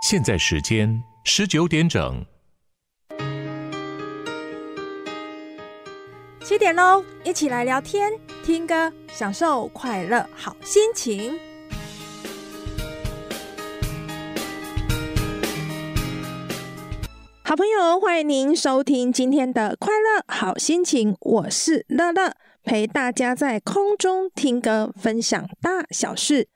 现在时间十九点整，七点喽！一起来聊天、听歌、享受快乐好心情。好朋友，欢迎您收听今天的快乐好心情，我是乐乐，陪大家在空中听歌，分享大小事。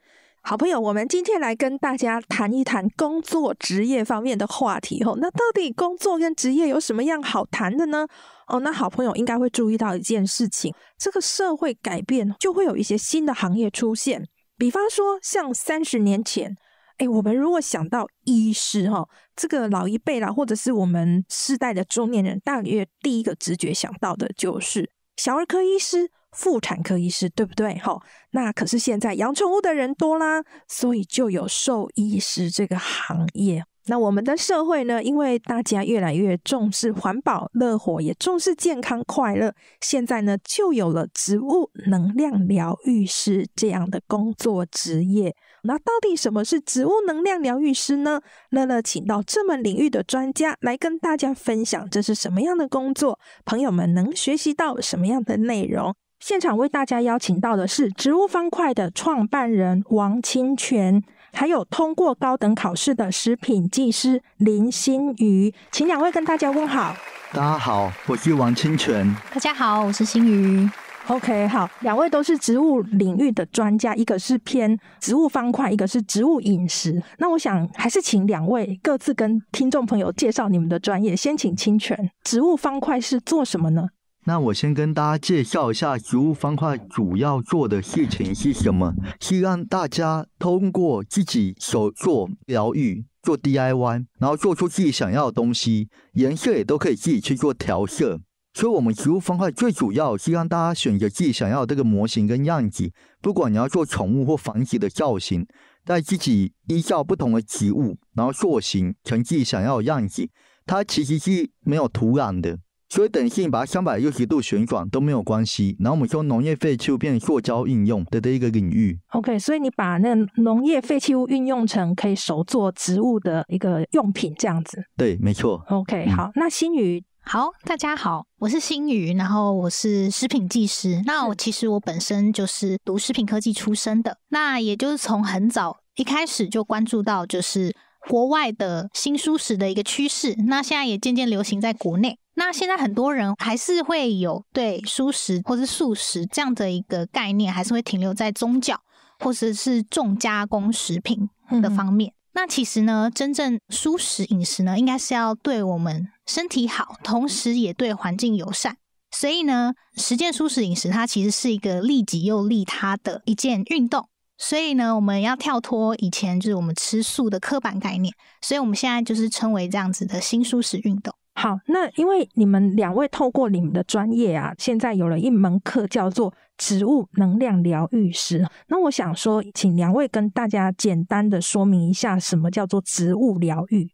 好朋友，我们今天来跟大家谈一谈工作职业方面的话题哦。那到底工作跟职业有什么样好谈的呢？哦，那好朋友应该会注意到一件事情：这个社会改变，就会有一些新的行业出现。比方说，像三十年前，哎，我们如果想到医师哈，这个老一辈啦，或者是我们世代的中年人，大约第一个直觉想到的就是小儿科医师。妇产科医师对不对？吼，那可是现在养宠物的人多啦，所以就有兽医师这个行业。那我们的社会呢，因为大家越来越重视环保、乐活，也重视健康、快乐，现在呢，就有了植物能量疗愈师这样的工作职业。那到底什么是植物能量疗愈师呢？乐乐请到这么领域的专家来跟大家分享，这是什么样的工作？朋友们能学习到什么样的内容？现场为大家邀请到的是植物方块的创办人王清泉，还有通过高等考试的食品技师林新宇，请两位跟大家问好。大家好，我是王清泉。大家好，我是新宇。OK，好，两位都是植物领域的专家，一个是偏植物方块，一个是植物饮食。那我想还是请两位各自跟听众朋友介绍你们的专业。先请清泉，植物方块是做什么呢？那我先跟大家介绍一下植物方块主要做的事情是什么，是让大家通过自己手做疗愈，做 DIY，然后做出自己想要的东西，颜色也都可以自己去做调色。所以我们植物方块最主要是让大家选择自己想要这个模型跟样子，不管你要做宠物或房子的造型，在自己依照不同的植物，然后塑形成自己想要的样子，它其实是没有土壤的。所以，等性把三百六十度旋转都没有关系。然后，我们说农业废弃物变塑胶应用的这一个领域。OK，所以你把那农业废弃物运用成可以手做植物的一个用品，这样子。对，没错。OK，好，那新宇，好，大家好，我是新宇，然后我是食品技师。那我其实我本身就是读食品科技出身的，那也就是从很早一开始就关注到，就是国外的新舒适的一个趋势。那现在也渐渐流行在国内。那现在很多人还是会有对蔬食或是素食这样的一个概念，还是会停留在宗教或者是重加工食品的方面。那其实呢，真正蔬食饮食呢，应该是要对我们身体好，同时也对环境友善。所以呢，实践蔬食饮食它其实是一个利己又利他的一件运动。所以呢，我们要跳脱以前就是我们吃素的刻板概念，所以我们现在就是称为这样子的新蔬食运动。好，那因为你们两位透过你们的专业啊，现在有了一门课叫做植物能量疗愈师。那我想说，请两位跟大家简单的说明一下，什么叫做植物疗愈。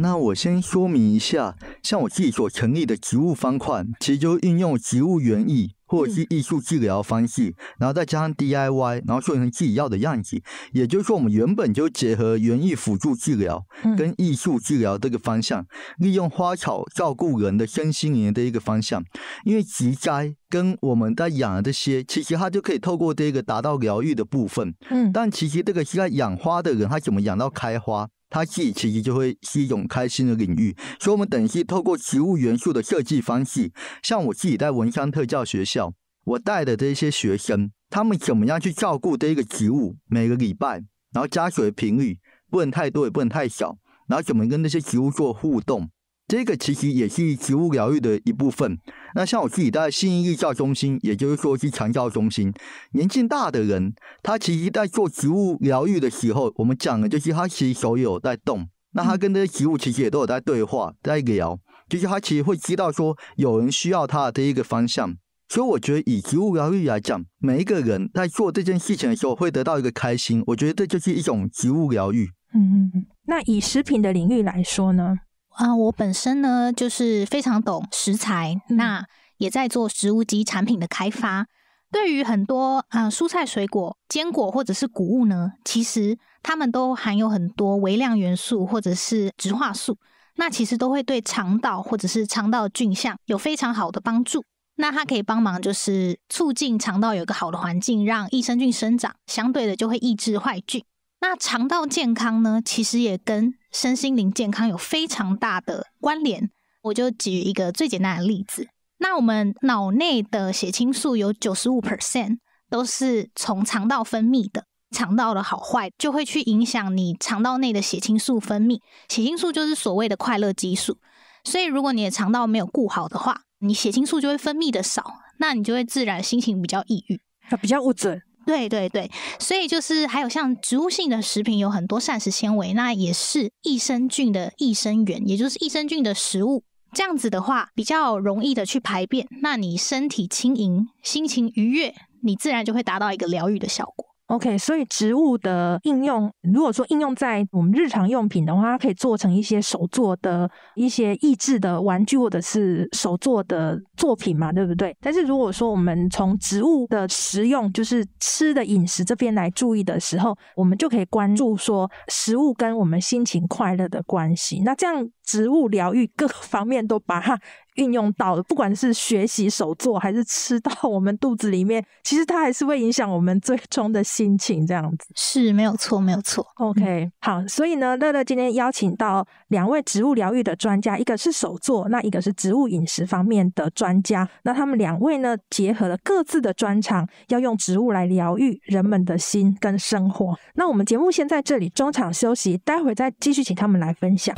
那我先说明一下，像我自己所成立的植物方块，其实就运用植物园艺或者是艺术治疗方式，然后再加上 DIY，然后做成自己要的样子。也就是说，我们原本就结合园艺辅助治疗跟艺术治疗这个方向，利用花草照顾人的身心灵的一个方向。因为植栽跟我们在养的这些，其实它就可以透过这个达到疗愈的部分。嗯，但其实这个是在养花的人，他怎么养到开花？它自己其实就会是一种开心的领域，所以我们等一下透过植物元素的设计方式，像我自己在文山特教学校，我带的这些学生，他们怎么样去照顾这一个植物，每个礼拜，然后加水频率不能太多也不能太少，然后怎么跟那些植物做互动。这个其实也是植物疗愈的一部分。那像我自己在心理教中心，也就是说是强教中心，年纪大的人，他其实在做植物疗愈的时候，我们讲的就是他其实手有在动，那他跟这些植物其实也都有在对话，在聊，就是他其实会知道说有人需要他的一个方向。所以我觉得以植物疗愈来讲，每一个人在做这件事情的时候会得到一个开心，我觉得这就是一种植物疗愈。嗯嗯嗯。那以食品的领域来说呢？啊，我本身呢就是非常懂食材，那也在做食物及产品的开发。对于很多啊蔬菜、水果、坚果或者是谷物呢，其实它们都含有很多微量元素或者是植化素，那其实都会对肠道或者是肠道菌相有非常好的帮助。那它可以帮忙就是促进肠道有一个好的环境，让益生菌生长，相对的就会抑制坏菌。那肠道健康呢，其实也跟身心灵健康有非常大的关联。我就举一个最简单的例子：，那我们脑内的血清素有九十五 percent 都是从肠道分泌的，肠道的好坏就会去影响你肠道内的血清素分泌。血清素就是所谓的快乐激素，所以如果你的肠道没有固好的话，你血清素就会分泌的少，那你就会自然心情比较抑郁，比较不准。对对对，所以就是还有像植物性的食品，有很多膳食纤维，那也是益生菌的益生元，也就是益生菌的食物。这样子的话，比较容易的去排便，那你身体轻盈，心情愉悦，你自然就会达到一个疗愈的效果。OK，所以植物的应用，如果说应用在我们日常用品的话，它可以做成一些手作的一些益智的玩具，或者是手作的作品嘛，对不对？但是如果说我们从植物的食用，就是吃的饮食这边来注意的时候，我们就可以关注说食物跟我们心情快乐的关系。那这样植物疗愈各方面都把它。运用到的，不管是学习手作，还是吃到我们肚子里面，其实它还是会影响我们最终的心情。这样子是没有错，没有错。OK，好，所以呢，乐乐今天邀请到两位植物疗愈的专家，一个是手作，那一个是植物饮食方面的专家。那他们两位呢，结合了各自的专长，要用植物来疗愈人们的心跟生活。那我们节目先在这里中场休息，待会再继续请他们来分享。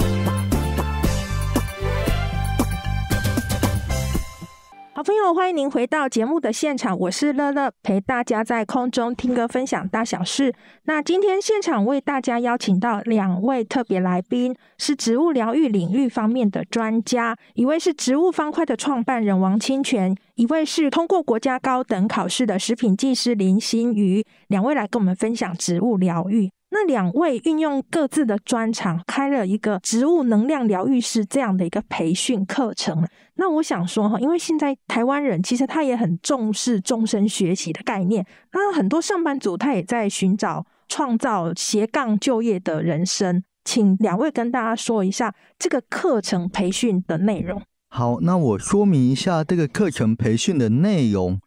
朋友，欢迎您回到节目的现场，我是乐乐，陪大家在空中听歌，分享大小事。那今天现场为大家邀请到两位特别来宾，是植物疗愈领域方面的专家，一位是植物方块的创办人王清泉，一位是通过国家高等考试的食品技师林心瑜，两位来跟我们分享植物疗愈。那两位运用各自的专长，开了一个植物能量疗愈师这样的一个培训课程。那我想说哈，因为现在台湾人其实他也很重视终身学习的概念，那很多上班族他也在寻找创造斜杠就业的人生。请两位跟大家说一下这个课程培训的内容。好，那我说明一下这个课程培训的内容。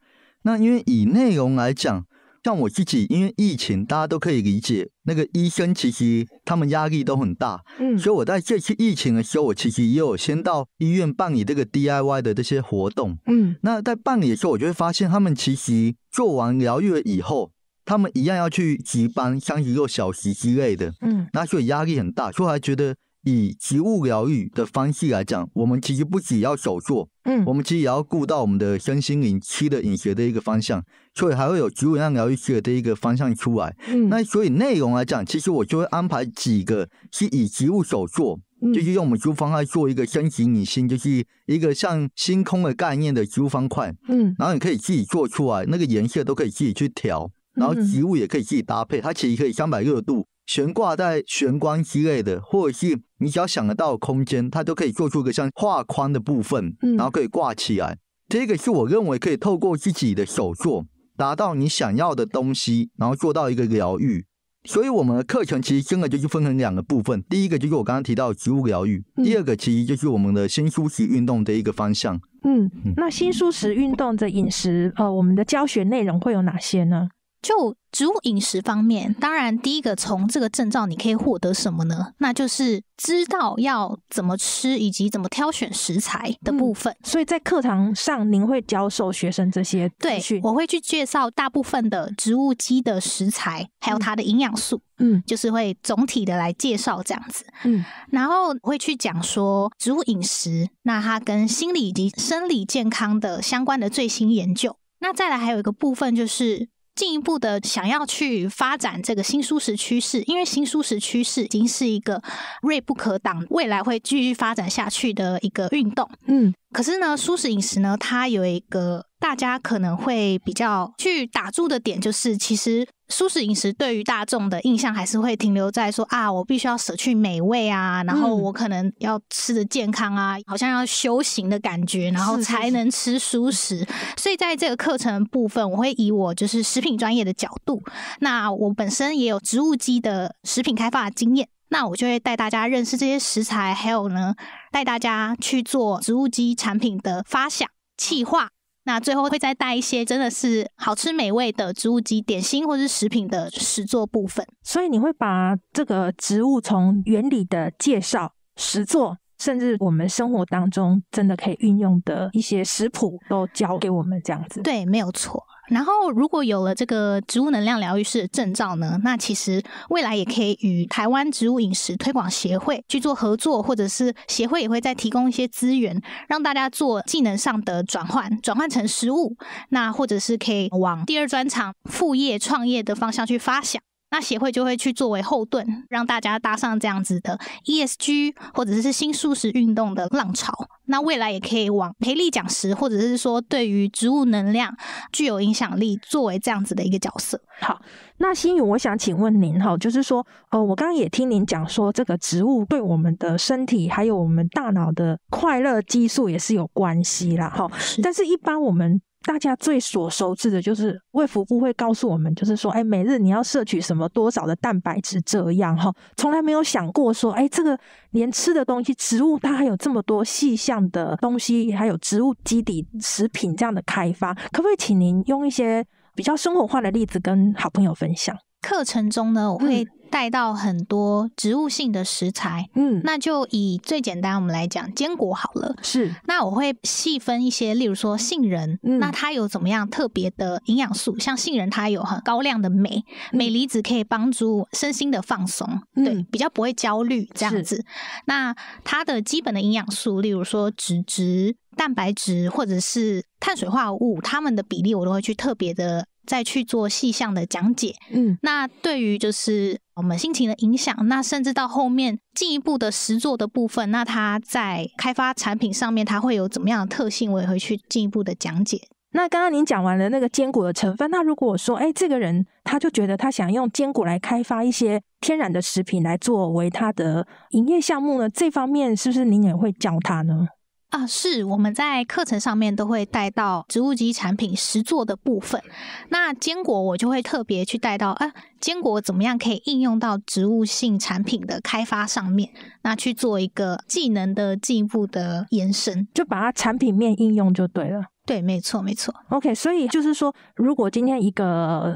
那因为以内容来讲。像我自己，因为疫情，大家都可以理解，那个医生其实他们压力都很大。嗯，所以我在这次疫情的时候，我其实也有先到医院办理这个 DIY 的这些活动。嗯，那在办理的时候，我就会发现他们其实做完疗愈了以后，他们一样要去值班，三十六小时之类的。嗯，那所以压力很大，所以我还觉得。以植物疗愈的方式来讲，我们其实不只要手做，嗯，我们其实也要顾到我们的身心灵吃的饮食的一个方向，所以还会有植物样疗愈学的一个方向出来。嗯，那所以内容来讲，其实我就会安排几个是以植物手做，就是用我们物方块做一个身级灵心，就是一个像星空的概念的植物方块，嗯，然后你可以自己做出来，那个颜色都可以自己去调，然后植物也可以自己搭配，它其实可以三百六十度。悬挂在玄关之类的，或者是你只要想得到空间，它都可以做出一个像画框的部分，然后可以挂起来。这个是我认为可以透过自己的手作达到你想要的东西，然后做到一个疗愈。所以我们的课程其实真的就是分成两个部分，第一个就是我刚刚提到植物疗愈，第二个其实就是我们的新舒适运动的一个方向。嗯，那新舒食运动的饮食，呃，我们的教学内容会有哪些呢？就植物饮食方面，当然第一个从这个症照你可以获得什么呢？那就是知道要怎么吃以及怎么挑选食材的部分。所以在课堂上，您会教授学生这些？对，我会去介绍大部分的植物基的食材，还有它的营养素。嗯，就是会总体的来介绍这样子。嗯，然后会去讲说植物饮食，那它跟心理以及生理健康的相关的最新研究。那再来还有一个部分就是。进一步的想要去发展这个新舒适趋势，因为新舒适趋势已经是一个锐不可挡，未来会继续发展下去的一个运动。嗯，可是呢，舒适饮食呢，它有一个大家可能会比较去打住的点，就是其实。素食饮食对于大众的印象还是会停留在说啊，我必须要舍去美味啊，然后我可能要吃的健康啊，好像要修行的感觉，然后才能吃素食。所以在这个课程部分，我会以我就是食品专业的角度，那我本身也有植物基的食品开发的经验，那我就会带大家认识这些食材，还有呢，带大家去做植物基产品的发想、企划。那最后会再带一些真的是好吃美味的植物基点心或是食品的实作部分，所以你会把这个植物从原理的介绍实作。甚至我们生活当中真的可以运用的一些食谱都教给我们这样子，对，没有错。然后，如果有了这个植物能量疗愈师的证照呢，那其实未来也可以与台湾植物饮食推广协会去做合作，或者是协会也会再提供一些资源，让大家做技能上的转换，转换成食物，那或者是可以往第二专场副业、创业的方向去发想。那协会就会去作为后盾，让大家搭上这样子的 ESG 或者是新素食运动的浪潮。那未来也可以往培力讲师，或者是说对于植物能量具有影响力，作为这样子的一个角色。好，那心宇，我想请问您哈，就是说，呃，我刚刚也听您讲说，这个植物对我们的身体还有我们大脑的快乐激素也是有关系啦哈。但是一般我们。大家最所熟知的就是卫福部会告诉我们，就是说，哎，每日你要摄取什么多少的蛋白质，这样哈，从来没有想过说，哎，这个连吃的东西，植物它还有这么多细项的东西，还有植物基底食品这样的开发，可不可以请您用一些比较生活化的例子跟好朋友分享？课程中呢，我会。带到很多植物性的食材，嗯，那就以最简单我们来讲坚果好了，是。那我会细分一些，例如说杏仁，嗯、那它有怎么样特别的营养素？像杏仁它有很高量的镁，镁离子可以帮助身心的放松，对，比较不会焦虑这样子。那它的基本的营养素，例如说脂质、蛋白质或者是碳水化合物，它们的比例我都会去特别的再去做细项的讲解。嗯，那对于就是。我们心情的影响，那甚至到后面进一步的实作的部分，那它在开发产品上面，它会有怎么样的特性，我也会去进一步的讲解。那刚刚您讲完了那个坚果的成分，那如果说，哎，这个人他就觉得他想用坚果来开发一些天然的食品来作为他的营业项目呢，这方面是不是您也会教他呢？啊，是我们在课程上面都会带到植物基产品实做的部分。那坚果我就会特别去带到，啊，坚果怎么样可以应用到植物性产品的开发上面？那去做一个技能的进一步的延伸，就把它产品面应用就对了。对，没错，没错。OK，所以就是说，如果今天一个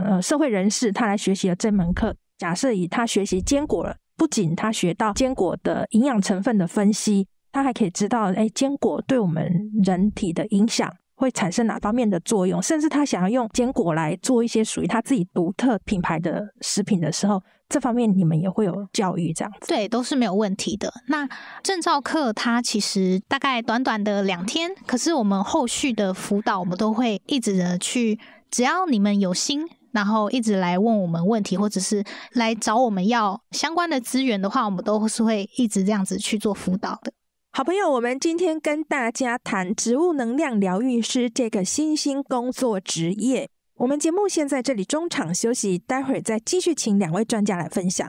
呃社会人士他来学习了这门课，假设以他学习坚果，了，不仅他学到坚果的营养成分的分析。他还可以知道，哎，坚果对我们人体的影响会产生哪方面的作用，甚至他想要用坚果来做一些属于他自己独特品牌的食品的时候，这方面你们也会有教育这样子。对，都是没有问题的。那证照课它其实大概短短的两天，可是我们后续的辅导，我们都会一直的去，只要你们有心，然后一直来问我们问题，或者是来找我们要相关的资源的话，我们都是会一直这样子去做辅导的。好朋友，我们今天跟大家谈植物能量疗愈师这个新兴工作职业。我们节目先在这里中场休息，待会儿再继续请两位专家来分享。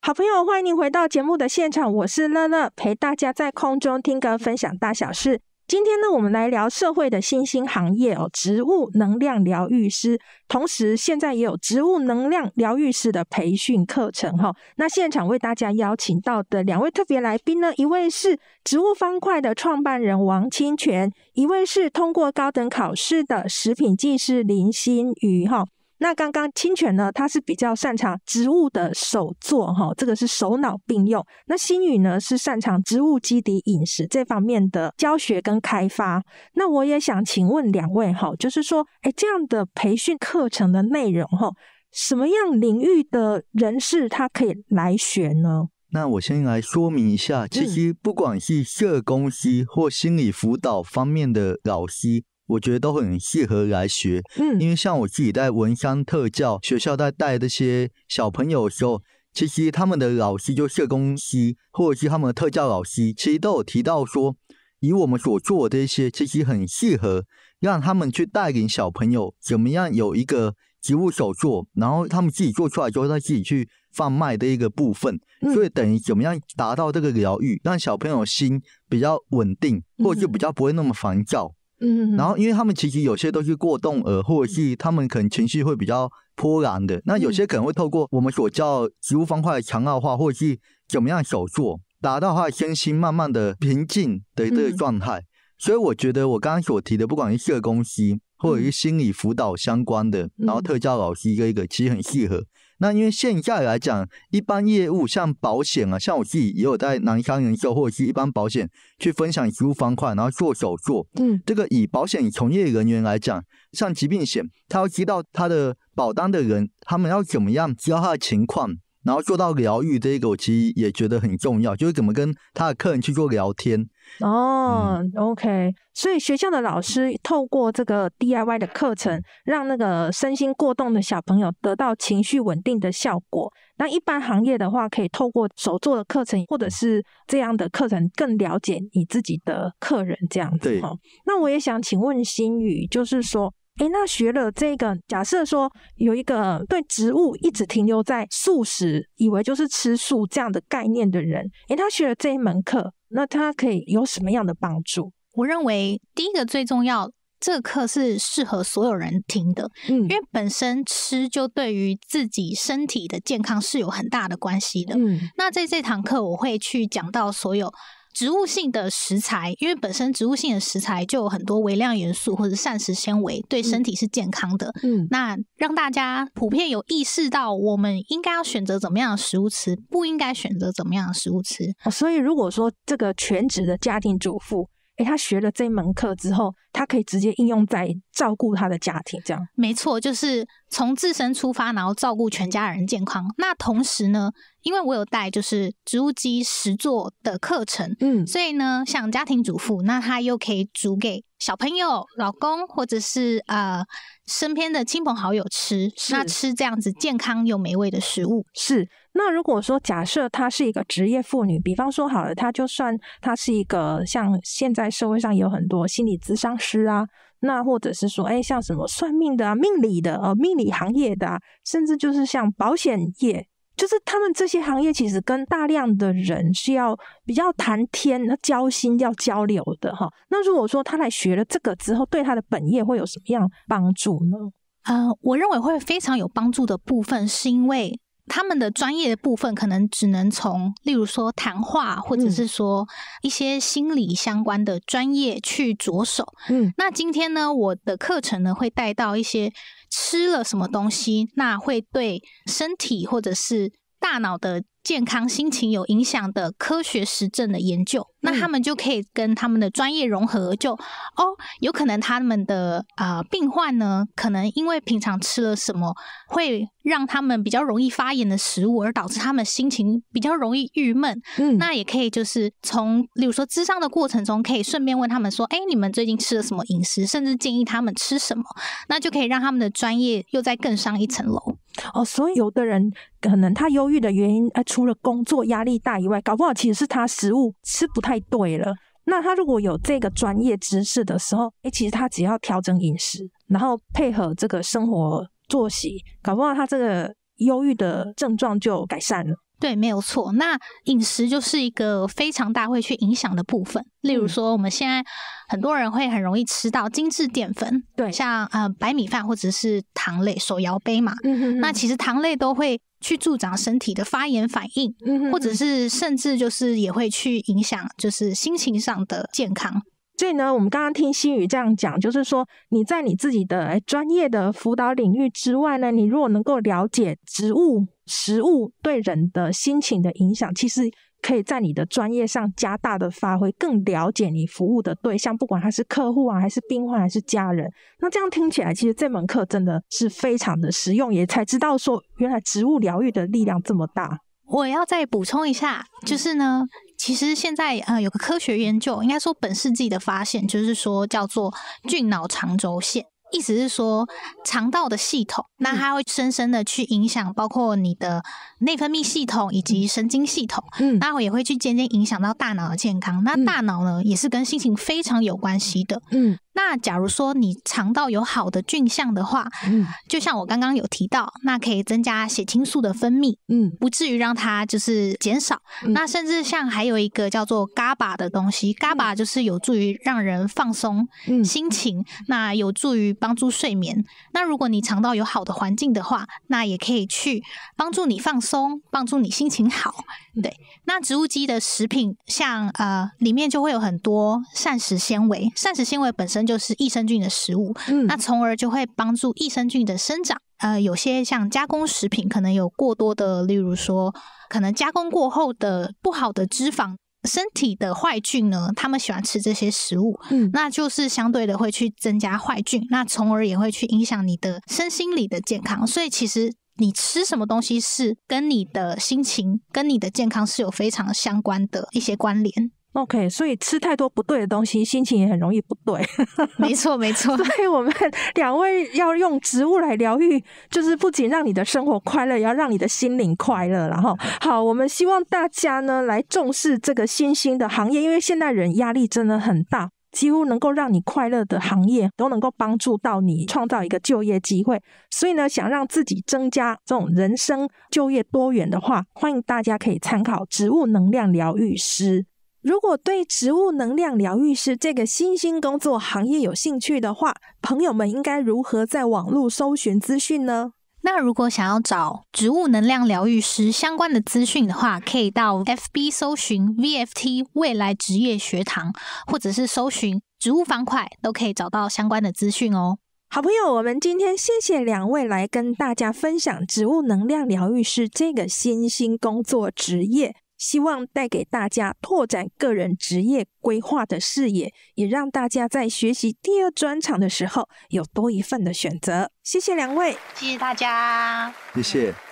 好朋友，欢迎您回到节目的现场，我是乐乐，陪大家在空中听歌、分享大小事。今天呢，我们来聊社会的新兴行业哦，植物能量疗愈师。同时，现在也有植物能量疗愈师的培训课程哈。那现场为大家邀请到的两位特别来宾呢，一位是植物方块的创办人王清泉，一位是通过高等考试的食品技师林心瑜哈。那刚刚清泉呢，他是比较擅长植物的手作哈，这个是手脑并用。那新宇呢，是擅长植物基底饮食这方面的教学跟开发。那我也想请问两位哈，就是说，哎，这样的培训课程的内容哈，什么样领域的人士他可以来学呢？那我先来说明一下，其实不管是社工师或心理辅导方面的老师。我觉得都很适合来学，嗯，因为像我自己在文山特教学校在带这些小朋友的时候，其实他们的老师就是公司或者是他们的特教老师，其实都有提到说，以我们所做的一些，其实很适合让他们去带领小朋友怎么样有一个植物手作，然后他们自己做出来之后，他自己去贩卖的一个部分，所以等于怎么样达到这个疗愈，让小朋友心比较稳定，或者比较不会那么烦躁。嗯，然后因为他们其实有些都是过动儿，或者是他们可能情绪会比较泼澜的，那有些可能会透过我们所叫植物方块的强化化，或者是怎么样手做，达到他的身心慢慢的平静的一个状态。所以我觉得我刚刚所提的，不管是社工师，或者是心理辅导相关的，然后特教老师一个一个，其实很适合。那因为现在来讲，一般业务像保险啊，像我自己也有在南昌人寿或者是一般保险去分享服务方块，然后做手术。嗯，这个以保险从业人员来讲，像疾病险，他要知道他的保单的人他们要怎么样知道他的情况，然后做到疗愈这个，我其实也觉得很重要，就是怎么跟他的客人去做聊天。哦，OK，所以学校的老师透过这个 DIY 的课程，让那个身心过动的小朋友得到情绪稳定的效果。那一般行业的话，可以透过手做的课程或者是这样的课程，更了解你自己的客人这样子。对那我也想请问心宇，就是说，哎，那学了这个，假设说有一个对植物一直停留在素食，以为就是吃素这样的概念的人，哎，他学了这一门课。那它可以有什么样的帮助？我认为第一个最重要，这课是适合所有人听的。嗯，因为本身吃就对于自己身体的健康是有很大的关系的。嗯，那在这堂课我会去讲到所有。植物性的食材，因为本身植物性的食材就有很多微量元素或者膳食纤维，对身体是健康的。嗯，那让大家普遍有意识到，我们应该要选择怎么样的食物吃，不应该选择怎么样的食物吃。所以，如果说这个全职的家庭主妇。诶，他学了这门课之后，他可以直接应用在照顾他的家庭，这样。没错，就是从自身出发，然后照顾全家人健康。那同时呢，因为我有带就是植物机食作的课程，嗯，所以呢，像家庭主妇，那他又可以煮给小朋友、老公或者是呃。身边的亲朋好友吃，那吃这样子健康又美味的食物。是，那如果说假设她是一个职业妇女，比方说好了，她就算她是一个像现在社会上有很多心理咨商师啊，那或者是说，哎，像什么算命的啊、命理的呃、命理行业的，甚至就是像保险业。就是他们这些行业，其实跟大量的人是要比较谈天、那交心、要交流的哈。那如果说他来学了这个之后，对他的本业会有什么样帮助呢？啊，我认为会非常有帮助的部分，是因为。他们的专业的部分可能只能从，例如说谈话，或者是说一些心理相关的专业去着手。嗯，那今天呢，我的课程呢会带到一些吃了什么东西，那会对身体或者是大脑的。健康心情有影响的科学实证的研究，那他们就可以跟他们的专业融合，就哦，有可能他们的啊病患呢，可能因为平常吃了什么会让他们比较容易发炎的食物，而导致他们心情比较容易郁闷。嗯，那也可以就是从，例如说智商的过程中，可以顺便问他们说，哎，你们最近吃了什么饮食？甚至建议他们吃什么，那就可以让他们的专业又再更上一层楼。哦，所以有的人可能他忧郁的原因啊，除了工作压力大以外，搞不好其实是他食物吃不太对了。那他如果有这个专业知识的时候，诶，其实他只要调整饮食，然后配合这个生活作息，搞不好他这个忧郁的症状就改善了。对，没有错。那饮食就是一个非常大会去影响的部分。例如说，我们现在很多人会很容易吃到精致淀粉，对，像呃白米饭或者是糖类，手摇杯嘛。那其实糖类都会。去助长身体的发炎反应，或者是甚至就是也会去影响就是心情上的健康。所以呢，我们刚刚听心宇这样讲，就是说你在你自己的专业的辅导领域之外呢，你如果能够了解植物食物对人的心情的影响，其实。可以在你的专业上加大的发挥，更了解你服务的对象，不管他是客户啊，还是病患，还是家人。那这样听起来，其实这门课真的是非常的实用，也才知道说原来植物疗愈的力量这么大。我要再补充一下，就是呢，其实现在呃有个科学研究，应该说本世纪的发现，就是说叫做“菌脑长轴线”。意思是说，肠道的系统，那它会深深的去影响，包括你的内分泌系统以及神经系统，嗯，那会也会去渐渐影响到大脑的健康。那大脑呢，也是跟心情非常有关系的，嗯。那假如说你肠道有好的菌相的话，嗯，就像我刚刚有提到，那可以增加血清素的分泌，嗯，不至于让它就是减少。那甚至像还有一个叫做 GABA 的东西，GABA 就是有助于让人放松心情，那有助于帮助睡眠。那如果你肠道有好的环境的话，那也可以去帮助你放松，帮助你心情好。对，那植物基的食品，像呃，里面就会有很多膳食纤维，膳食纤维本身就是益生菌的食物，嗯，那从而就会帮助益生菌的生长。呃，有些像加工食品，可能有过多的，例如说，可能加工过后的不好的脂肪，身体的坏菌呢，他们喜欢吃这些食物，嗯，那就是相对的会去增加坏菌，那从而也会去影响你的身心理的健康，所以其实。你吃什么东西是跟你的心情、跟你的健康是有非常相关的一些关联。OK，所以吃太多不对的东西，心情也很容易不对。没错，没错。所以我们 两位要用植物来疗愈，就是不仅让你的生活快乐，也要让你的心灵快乐。然后，好，我们希望大家呢来重视这个新兴的行业，因为现代人压力真的很大。几乎能够让你快乐的行业都能够帮助到你创造一个就业机会，所以呢，想让自己增加这种人生就业多元的话，欢迎大家可以参考植物能量疗愈师。如果对植物能量疗愈师这个新兴工作行业有兴趣的话，朋友们应该如何在网络搜寻资讯呢？那如果想要找植物能量疗愈师相关的资讯的话，可以到 FB 搜寻 VFT 未来职业学堂，或者是搜寻植物方块，都可以找到相关的资讯哦。好朋友，我们今天谢谢两位来跟大家分享植物能量疗愈师这个新兴工作职业。希望带给大家拓展个人职业规划的视野，也让大家在学习第二专场的时候有多一份的选择。谢谢两位，谢谢大家，谢谢。